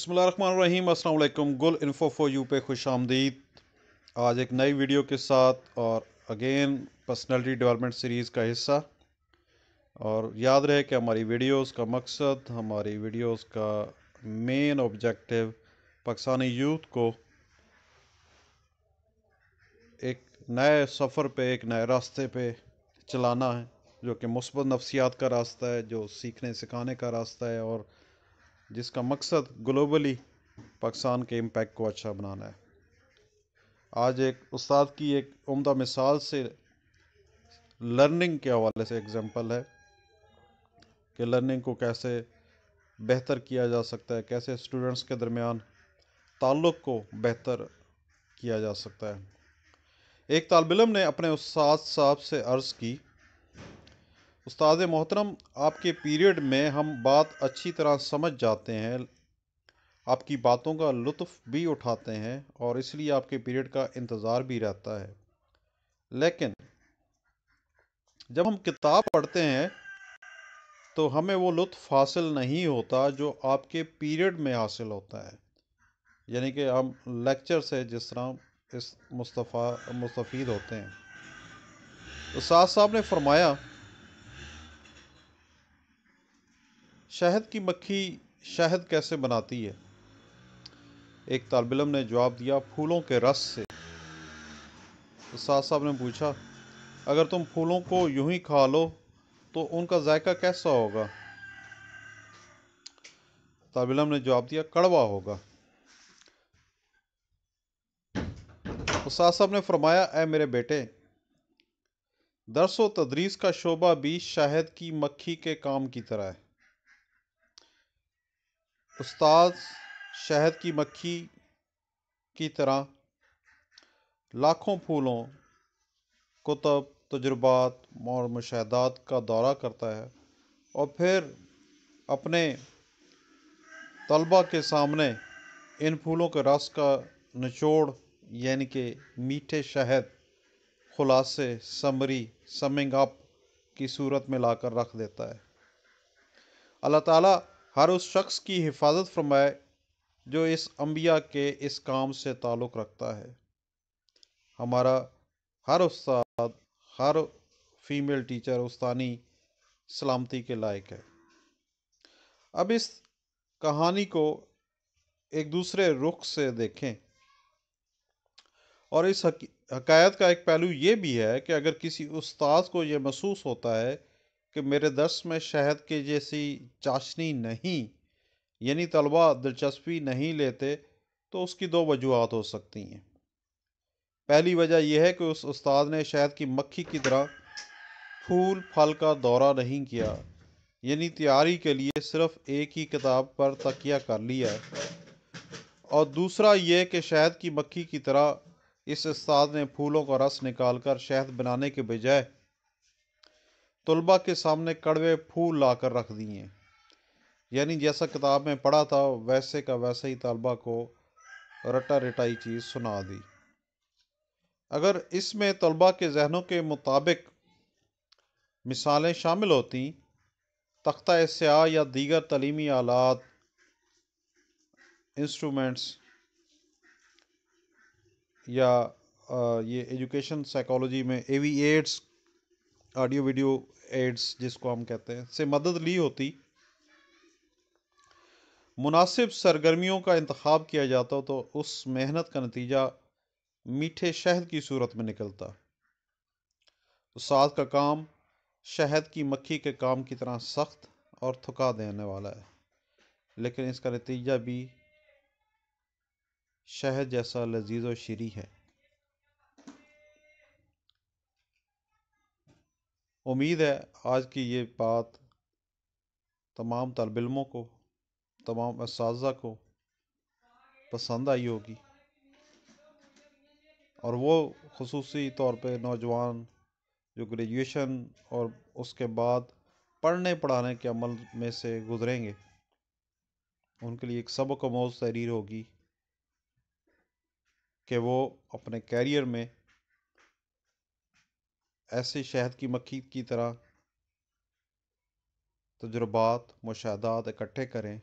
बसमीम अल्लाम गुल इन्फो फॉर यू पे खुश आमदीद आज एक नई वीडियो के साथ और अगेन पर्सनैलिटी डेवलपमेंट सीरीज़ का हिस्सा और याद रहे कि हमारी वीडियोस का मकसद हमारी वीडियोस का मेन ऑब्जेक्टिव पाकिस्तानी यूथ को एक नए सफ़र पे एक नए रास्ते पे चलाना है जो कि मुस्बत नफसियात का रास्ता है जो सीखने सिखाने का रास्ता है और जिसका मकसद ग्लोबली पाकिस्तान के इम्पैक्ट को अच्छा बनाना है आज एक उस्ताद की एक उम्दा मिसाल से लर्निंग के हवाले से एग्ज़ाम्पल है कि लर्निंग को कैसे बेहतर किया जा सकता है कैसे स्टूडेंट्स के दरमियान ताल्लुक़ को बेहतर किया जा सकता है एक तालबिलम ने अपने उस्ताद साहब से अर्ज़ की उस्ताद मोहतरम आपके पीरियड में हम बात अच्छी तरह समझ जाते हैं आपकी बातों का लुत्फ़ भी उठाते हैं और इसलिए आपके पीरियड का इंतज़ार भी रहता है लेकिन जब हम किताब पढ़ते हैं तो हमें वो लुत्फ़ हासिल नहीं होता जो आपके पीरियड में हासिल होता है यानी कि हम लेक्चर से जिस तरह इस मुस्तफ़ा मुस्तफ़ होते हैं तो साहब ने फरमाया शहद की मक्खी शहद कैसे बनाती है एक तालबिलम ने जवाब दिया फूलों के रस से उस्ताद साहब ने पूछा अगर तुम फूलों को यूं ही खा लो तो उनका जायका कैसा होगा तालबिलम ने जवाब दिया कड़वा होगा उस्ताद साहब ने फरमाया ऐ मेरे बेटे दरसो तदरीस का शोबा भी शहद की मक्खी के काम की तरह है उस्ताद शहद की मक्खी की तरह लाखों फूलों कुतब तजुर्बात और मुशाहदात का दौरा करता है और फिर अपने तलबा के सामने इन फूलों के रस का निचोड़ यानी कि मीठे शहद खुलासे समरी समिंग अप की सूरत में लाकर रख देता है अल्लाह ताला हर उस शख्स की हिफाजत फरमाए जो इस अम्बिया के इस काम से ताल्लुक़ रखता है हमारा हर उस्ताद हर फीमेल टीचर उस्तानी सलामती के लायक है अब इस कहानी को एक दूसरे रुख से देखें और इस हक, हकायत का एक पहलू ये भी है कि अगर किसी उस्ताद को ये महसूस होता है कि मेरे दस में शहद के जैसी चाशनी नहीं यानी तलबा दिलचस्पी नहीं लेते तो उसकी दो वजूहत हो सकती हैं पहली वजह यह है कि उस उस्ताद ने शहद की मक्खी की तरह फूल फल का दौरा नहीं किया यानी तैयारी के लिए सिर्फ एक ही किताब पर तकिया कर लिया और दूसरा ये कि शहद की मक्खी की तरह इस उस्ताद ने फूलों का रस निकालकर शहद बनाने के बजाय तलबा के सामने कड़वे फूल ला कर रख दिए यानी जैसा किताब में पढ़ा था वैसे का वैसे ही तलबा को रटा रटाई चीज़ सुना दी अगर इसमें तलबा के जहनों के मुताबिक मिसालें शामिल होती तख्ता स्याह या दीगर तलीमी आलात इंस्ट्रूमेंट्स या ये एजुकेशन साइकोलॉजी में AV aids audio video aids जिसको हम कहते हैं से मदद ली होती मुनासिब सरगर्मियों का इंतखब किया जाता तो उस मेहनत का नतीजा मीठे शहद की सूरत में निकलता उसाद का काम शहद की मक्खी के काम की तरह सख्त और थका देने वाला है लेकिन इसका नतीजा भी शहद जैसा लजीज व शरी है उम्मीद है आज की ये बात तमाम इलमों को तमाम इस को पसंद आई होगी और वो खसूस तौर पे नौजवान जो ग्रेजुएशन और उसके बाद पढ़ने पढ़ाने के अमल में से गुज़रेंगे उनके लिए एक सबक मौज तहरीर होगी कि वो अपने कैरियर में ऐसे शहद की मक्खी की तरह तजुर्बात मुशाहदात इकट्ठे करें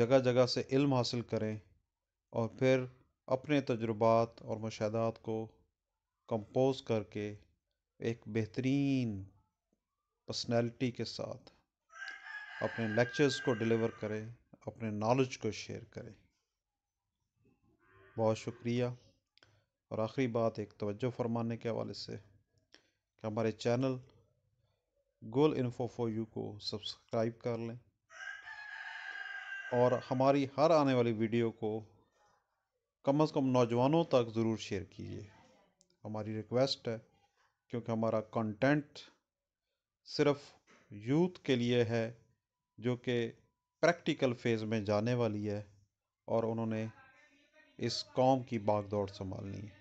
जगह जगह से इल्म हासिल करें और फिर अपने तजुर्बात और मुशाहदात को कंपोज करके एक बेहतरीन पर्सनैलिटी के साथ अपने लेक्चर्स को डिलीवर करें अपने नॉलेज को शेयर करें बहुत शुक्रिया और आखिरी बात एक तवज्जो फरमाने के हवाले से कि हमारे channel goal info for you को सब्सक्राइब कर लें और हमारी हर आने वाली वीडियो को कम से कम नौजवानों तक ज़रूर शेयर कीजिए हमारी रिक्वेस्ट है क्योंकि हमारा कंटेंट सिर्फ यूथ के लिए है जो कि प्रैक्टिकल फेज़ में जाने वाली है और उन्होंने इस कॉम की बागदौड़ संभालनी है